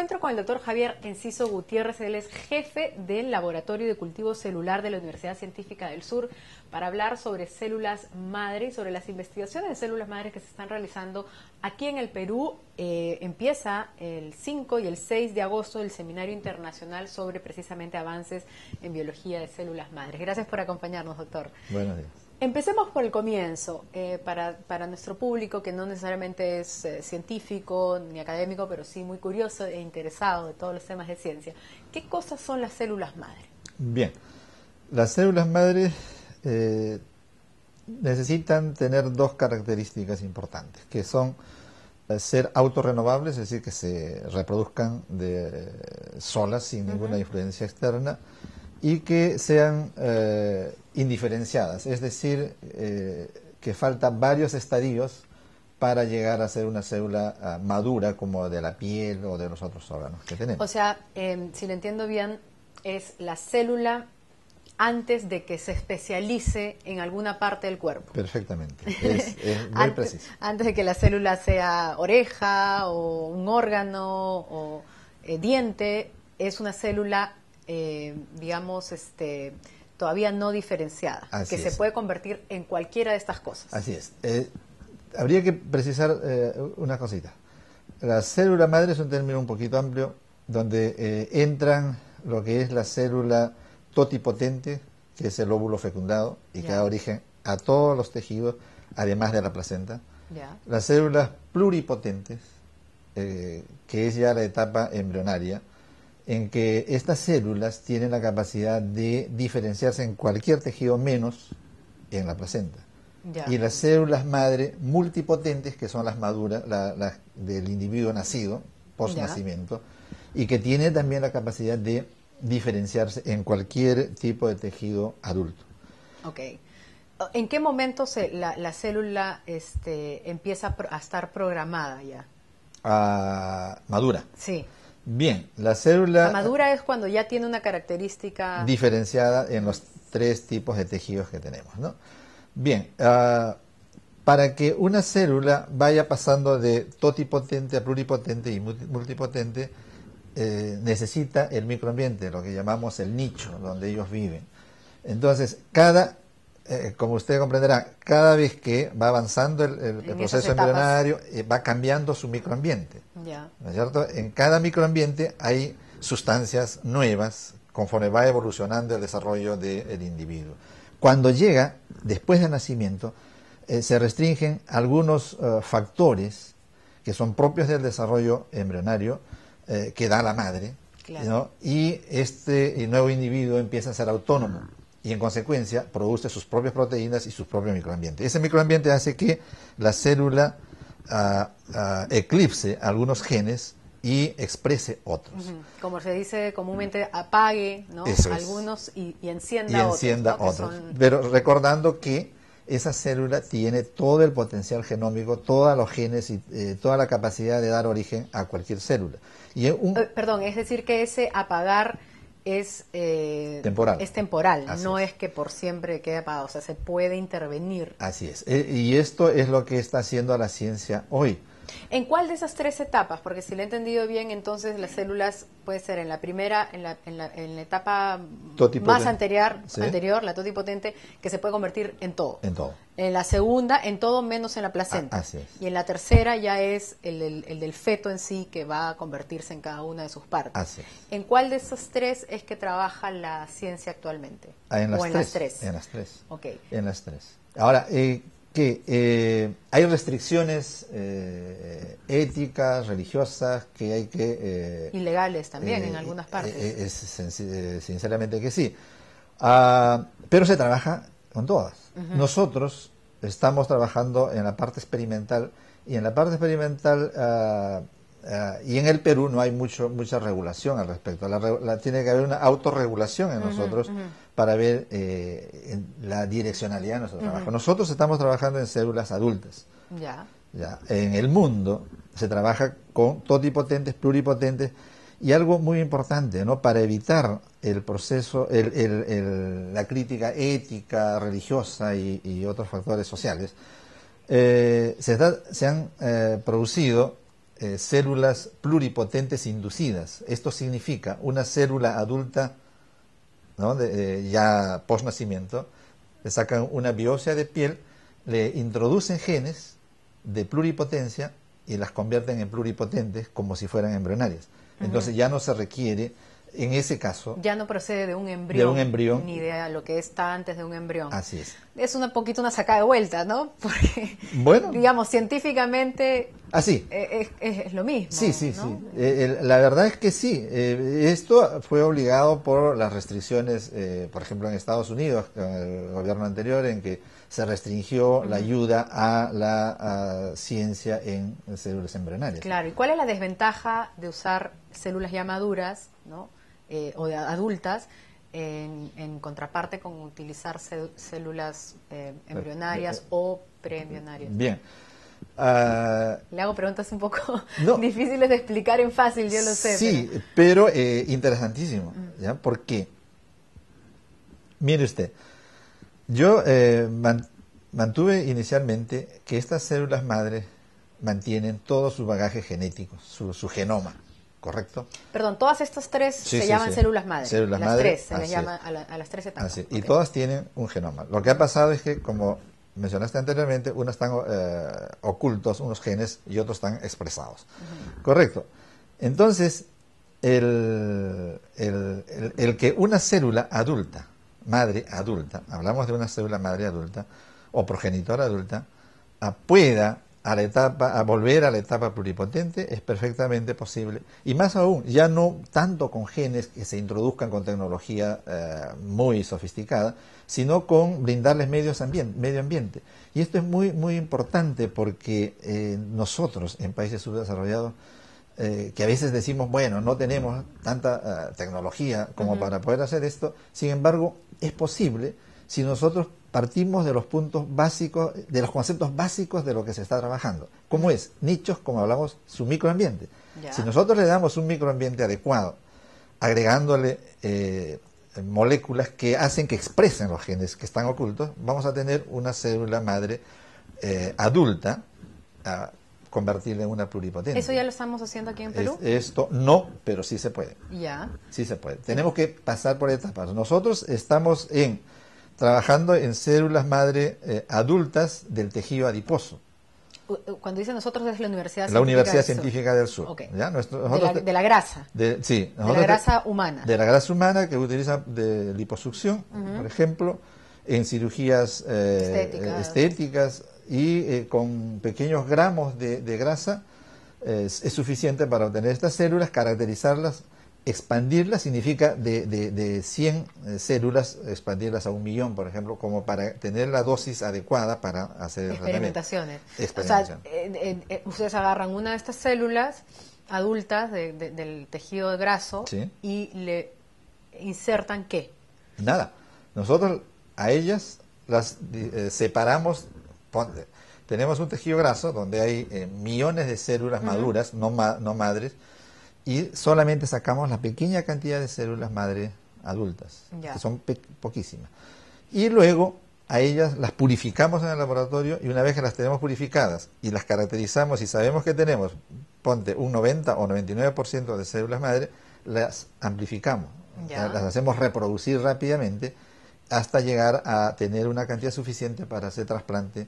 encuentro con el doctor Javier Enciso Gutiérrez, él es jefe del Laboratorio de Cultivo Celular de la Universidad Científica del Sur, para hablar sobre células madre y sobre las investigaciones de células madre que se están realizando aquí en el Perú. Eh, empieza el 5 y el 6 de agosto el Seminario Internacional sobre precisamente avances en biología de células madres. Gracias por acompañarnos, doctor. Buenos días. Empecemos por el comienzo, eh, para, nuestro público que no necesariamente es eh, científico ni académico, pero sí muy curioso e interesado de todos los temas de ciencia. ¿Qué cosas son las células madre? Bien, las células madre eh, necesitan tener dos características importantes, que son ser autorrenovables, es decir, que se reproduzcan de, solas sin ninguna influencia externa, y que sean indiferenciadas, es decir, eh, que faltan varios estadios para llegar a ser una célula ah, madura como de la piel o de los otros órganos que tenemos. O sea, em, si lo entiendo bien, es la célula antes de que se especialice en alguna parte del cuerpo. Perfectamente, es, muy antes, preciso. Antes de que la célula sea oreja o un órgano o eh, diente, es una célula, eh, digamos, este, todavía no diferenciada, que se puede convertir en cualquiera de estas cosas. Así es. Eh, habría que precisar eh, una cosita. La célula madre es un término un poquito amplio, donde eh, entran lo que es la célula totipotente, que es el óvulo fecundado, y que da origen a todos los tejidos, además de la placenta. Las células pluripotentes, que es ya la etapa embrionaria, en que estas células tienen la capacidad de diferenciarse en cualquier tejido menos en la placenta. Y las células madre multipotentes, que son las maduras, las del individuo nacido, post nacimiento, y que tiene también la capacidad de diferenciarse en cualquier tipo de tejido adulto. Ok. ¿En qué momento se, la, célula este, empieza a estar programada ya? A ah, madura. Sí. Bien, la célula... La madura es cuando ya tiene una característica... Diferenciada en los tres tipos de tejidos que tenemos, ¿no? Bien, ah, para que una célula vaya pasando de totipotente a pluripotente y multipotente, eh, necesita el microambiente, lo que llamamos el nicho donde ellos viven. Entonces, cada eh, como usted comprenderá, cada vez que va avanzando el, proceso embrionario, eh, va cambiando su microambiente. En cada microambiente hay sustancias nuevas conforme va evolucionando el desarrollo del individuo. Cuando llega, después del nacimiento, eh, se restringen algunos factores que son propios del desarrollo embrionario que da la madre, y este nuevo individuo empieza a ser autónomo y en consecuencia produce sus propias proteínas y su propio microambiente. Ese microambiente hace que la célula ah, ah, eclipse algunos genes y exprese otros. Como se dice comúnmente, apague algunos y, encienda otros. Pero recordando que esa célula tiene todo el potencial genómico, todos los genes y eh, toda la capacidad de dar origen a cualquier célula. Eh, perdón, es decir que ese apagar es eh, temporal. Es temporal, no es. que por siempre quede apagado, o sea, se puede intervenir. Así es. Eh, y esto es lo que está haciendo la ciencia hoy. ¿En cuál de esas tres etapas? Porque si lo he entendido bien, entonces las células puede ser en la primera, en la, en la, en la etapa más anterior, anterior, la totipotente, que se puede convertir en todo. En todo. En la segunda, en todo menos en la placenta. Y en la tercera ya es el, el, del feto en sí que va a convertirse en cada una de sus partes. ¿En cuál de esas tres es que trabaja la ciencia actualmente? Ah, en las o en las tres. En las tres. En las tres. Ahora, eh, que eh, hay restricciones eh, éticas, religiosas, que hay que... Eh, Ilegales también en algunas partes. Es, sinceramente que sí. Ah, pero se trabaja con todas. Nosotros estamos trabajando en la parte experimental y en la parte experimental... Ah, Ah, y en el Perú no hay mucho, mucha regulación al respecto. La, tiene que haber una autorregulación en nosotros para ver eh, la direccionalidad de nuestro trabajo. Nosotros estamos trabajando en células adultas. Ya. En el mundo se trabaja con totipotentes, pluripotentes y algo muy importante, ¿no? Para evitar el proceso, el, la crítica ética, religiosa y, otros factores sociales, eh, se, se, han eh, producido eh, células pluripotentes inducidas. Esto significa una célula adulta eh, ya post nacimiento, le sacan una biopsia de piel, le introducen genes de pluripotencia y las convierten en pluripotentes como si fueran embrionarias. Entonces ya no se requiere en ese caso. Ya no procede de un embrión. De un embrión. Ni de lo que está antes de un embrión. Así es. Es un poquito una sacada de vuelta, ¿no? Porque, bueno. digamos, científicamente. Así. Eh, es, lo mismo. Sí, sí, sí. Eh, la verdad es que sí. Eh, esto fue obligado por las restricciones, por ejemplo, en Estados Unidos, con el gobierno anterior, en que se restringió la ayuda a la ciencia en células embrionarias. Claro. ¿Y cuál es la desventaja de usar células ya maduras, ¿no? Eh, o de adultas en, contraparte con utilizar células eh, embrionarias eh, o preembrionarias. Bien. Ah, Le hago preguntas un poco difíciles de explicar en fácil, yo lo sé. Sí, pero, interesantísimo. Mm. ¿ya? ¿Por qué? Mire usted, yo mantuve inicialmente que estas células madres mantienen todo su bagaje genético, su genoma. ¿correcto? Perdón, todas estas tres se llaman células madre. las tres se les llama a, las tres etapas. Y todas tienen un genoma. Lo que ha pasado es que, como mencionaste anteriormente, unos están eh, ocultos, unos genes, y otros están expresados. Correcto. Entonces, el, el, el, que una célula adulta, madre adulta, hablamos de una célula madre adulta o progenitora adulta, ah, pueda a la etapa, a volver a la etapa pluripotente es perfectamente posible. Y más aún, ya no tanto con genes que se introduzcan con tecnología eh, muy sofisticada, sino con brindarles medios ambiente, medio ambiente. Y esto es muy, muy importante porque eh, nosotros en países subdesarrollados, eh, que a veces decimos, bueno, no tenemos tanta tecnología como para poder hacer esto, sin embargo, es posible si nosotros partimos de los puntos básicos, de los conceptos básicos de lo que se está trabajando. ¿Cómo es? Nichos, como hablamos, su microambiente. Si nosotros le damos un microambiente adecuado, agregándole eh, moléculas que hacen que expresen los genes que están ocultos, vamos a tener una célula madre eh, adulta a convertirla en una pluripotente. ¿Eso ya lo estamos haciendo aquí en Perú? esto no, pero sí se puede. Ya. Sí se puede. Tenemos que pasar por etapas. Nosotros estamos en trabajando en células madre eh, adultas del tejido adiposo. Eh, cuando dice nosotros es la Universidad la Científica Universidad del Científica del Sur. ¿ya? Sur. de, la, grasa. De, la grasa humana. De la grasa humana que utiliza de liposucción, por ejemplo, en cirugías eh, estéticas. y con pequeños gramos de, grasa es suficiente para obtener estas células, caracterizarlas expandirla significa de, de, de, 100 eh, células, expandirlas a un millón, por ejemplo, como para tener la dosis adecuada para hacer Experimentaciones. O sea, ustedes agarran una de estas células adultas del tejido graso y le insertan qué? Nada. Nosotros a ellas las eh, separamos. tenemos un tejido graso donde hay eh, millones de células maduras, no, no madres, y solamente sacamos la pequeña cantidad de células madre adultas, que son poquísimas. Y luego a ellas las purificamos en el laboratorio y una vez que las tenemos purificadas y las caracterizamos y sabemos que tenemos, ponte un 90 o 99% de células madre, las amplificamos, las hacemos reproducir rápidamente hasta llegar a tener una cantidad suficiente para hacer trasplante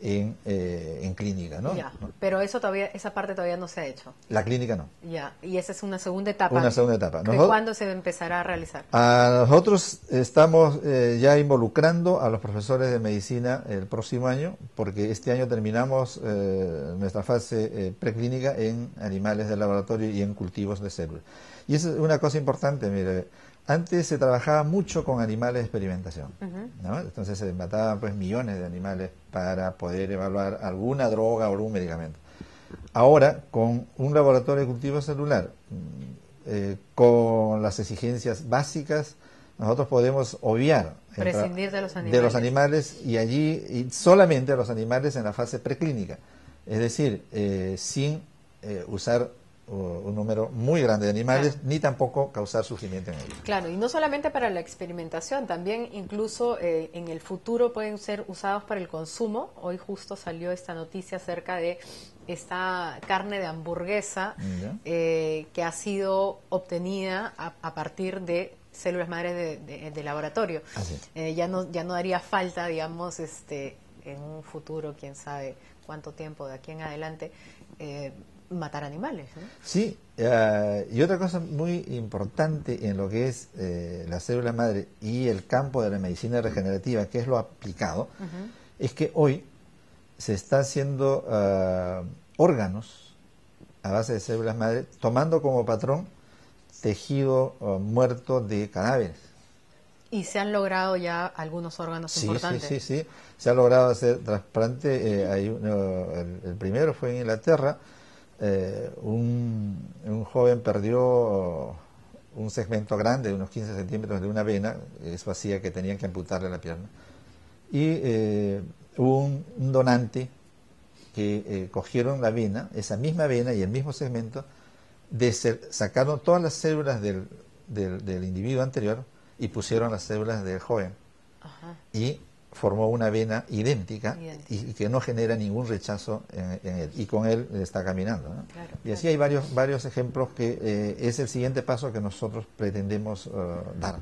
eh, en, clínica, ¿no? Ya, pero eso todavía, esa parte todavía no se ha hecho. La clínica no. Ya, y esa es una segunda etapa. Una segunda etapa. cuándo se empezará a realizar? A nosotros estamos eh, ya involucrando a los profesores de medicina el próximo año, porque este año terminamos eh, nuestra fase preclínica en animales de laboratorio y en cultivos de células. Y eso es una cosa importante, mire antes se trabajaba mucho con animales de experimentación. Entonces se mataban pues, millones de animales para poder evaluar alguna droga o algún medicamento. Ahora, con un laboratorio de cultivo celular, mm, eh, con las exigencias básicas, nosotros podemos obviar. Prescindir de los animales. y allí, y solamente a los animales en la fase preclínica. Es decir, eh, sin eh, usar un número muy grande de animales, ni tampoco causar sufrimiento en ellos. Claro, y no solamente para la experimentación, también incluso eh, en el futuro pueden ser usados para el consumo. Hoy justo salió esta noticia acerca de esta carne de hamburguesa eh, que ha sido obtenida a, partir de células madres de, laboratorio. Eh, ya no ya no haría falta, digamos, este en un futuro, quién sabe cuánto tiempo de aquí en adelante, matar animales. Sí, eh, y otra cosa muy importante en lo que es eh, la célula madre y el campo de la medicina regenerativa, que es lo aplicado, es que hoy se está haciendo eh, órganos a base de células madre, tomando como patrón tejido muerto de cadáveres. Y se han logrado ya algunos órganos importantes. Sí, sí, sí. Se ha logrado hacer trasplante. el, primero fue en Inglaterra, eh, un, joven perdió un segmento grande unos 15 centímetros de una vena, eso hacía que tenían que amputarle la pierna. Y eh, un, donante que eh, cogieron la vena, esa misma vena y el mismo segmento, sacaron todas las células del, individuo anterior y pusieron las células del joven. Y formó una vena idéntica, y que no genera ningún rechazo en, él, y con él está caminando. y así hay varios, varios ejemplos que eh, es el siguiente paso que nosotros pretendemos eh, dar.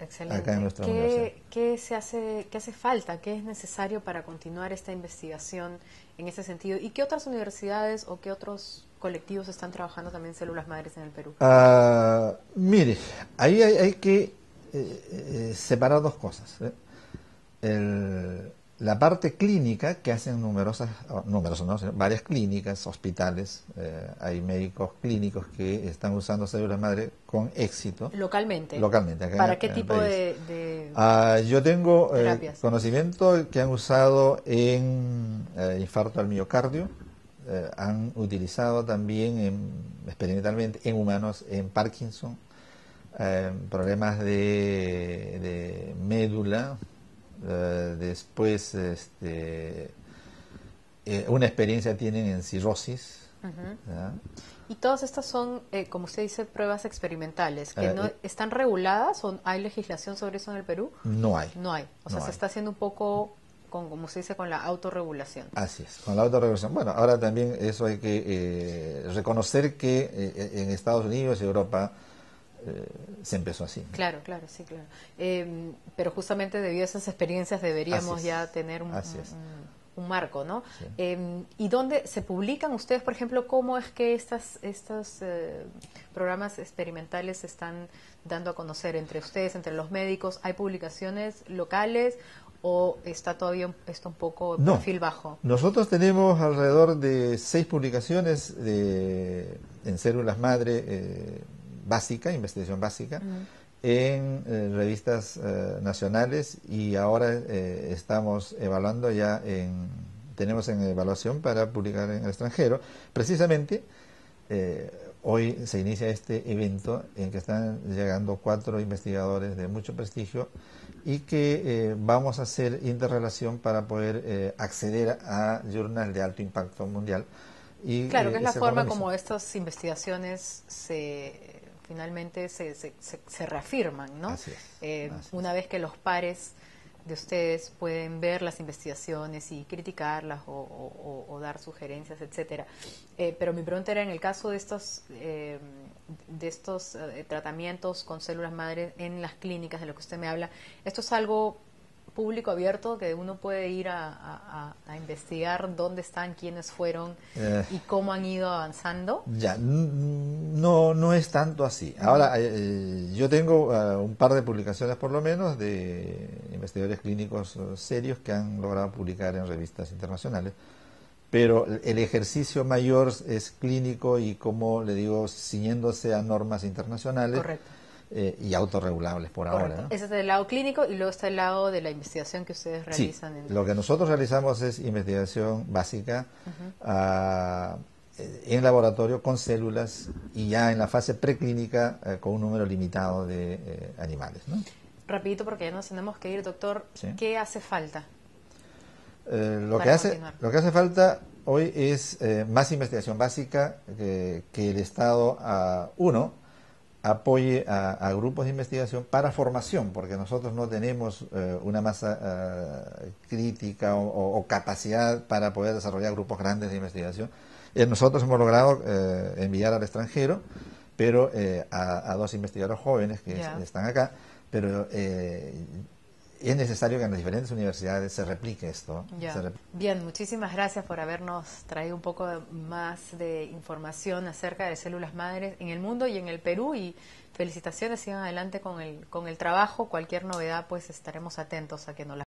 Excelente. Acá en nuestra ¿Qué, ¿qué, se hace, ¿Qué hace falta? ¿Qué es necesario para continuar esta investigación en ese sentido? ¿Y qué otras universidades o qué otros colectivos están trabajando también células madres en el Perú? Ah, mire, ahí hay, que eh, separar dos cosas. ¿eh? el, la parte clínica que hacen numerosas, numerosas no, varias clínicas, hospitales, eh, hay médicos clínicos que están usando células madre con éxito. Localmente. Localmente. ¿Para qué tipo de, ah, yo tengo eh, conocimiento que han usado en eh, infarto al miocardio, han utilizado también experimentalmente en humanos en Parkinson, problemas de médula, eh, después este, eh, una experiencia tienen en cirrosis. Y todas estas son, eh, como usted dice, pruebas experimentales, que no están reguladas o hay legislación sobre eso en el Perú? No hay. No hay. O sea, se está haciendo un poco con, como se dice, con la autorregulación. Así es, con la autorregulación. Bueno, ahora también eso hay que reconocer que en Estados Unidos y Europa eh, se empezó así. Claro, claro, sí, claro. Em, pero justamente debido a esas experiencias deberíamos ya tener un, marco, ¿no? Em, ¿Y dónde se publican ustedes, por ejemplo, cómo es que estas, estos eh, programas experimentales se están dando a conocer entre ustedes, entre los médicos? ¿Hay publicaciones locales o está todavía está un poco de perfil bajo? Nosotros tenemos alrededor de seis publicaciones de, en células madre eh, básica, investigación básica, en eh, revistas eh, nacionales y ahora eh, estamos evaluando ya en, tenemos en evaluación para publicar en el extranjero. Precisamente hoy se inicia este evento en que están llegando cuatro investigadores de mucho prestigio y que vamos a hacer interrelación para poder acceder a journal de alto impacto mundial. Y, claro, que es la forma como estas investigaciones se finalmente se, se, se, reafirman, ¿no? Eh, una vez que los pares de ustedes pueden ver las investigaciones y criticarlas o, dar sugerencias, etcétera. Eh, pero mi pregunta era en el caso de estos eh, de estos tratamientos con células madre en las clínicas de lo que usted me habla, esto es algo público abierto que uno puede ir a, investigar dónde están, quiénes fueron eh. y cómo han ido avanzando? Ya, no, no es tanto así. Ahora, eh, eh, yo tengo un par de publicaciones por lo menos de investigadores clínicos serios que han logrado publicar en revistas internacionales. Pero el ejercicio mayor es clínico y, como le digo, ciñéndose a normas internacionales. Correcto eh, y autorregulables por ahora. ¿no? Ese es el lado clínico y luego está el lado de la investigación que ustedes realizan. Lo que nosotros realizamos es investigación básica ah, eh, en laboratorio con células y ya en la fase preclínica eh, con un número limitado de animales. ¿no? porque ya nos tenemos que ir, doctor. ¿Qué hace falta? lo, que hace, lo que hace falta hoy es más investigación básica que, el Estado, uno, apoye a, grupos de investigación para formación, porque nosotros no tenemos eh, una masa eh, crítica o, capacidad para poder desarrollar grupos grandes de investigación. Eh, nosotros hemos logrado enviar al extranjero, pero a, dos investigadores jóvenes que están acá, pero es necesario que en las diferentes universidades se replique esto. Bien, muchísimas gracias por habernos traído un poco más de información acerca de células madres en el mundo y en el Perú y felicitaciones, sigan adelante con el, con el trabajo, cualquier novedad pues estaremos atentos a que nos la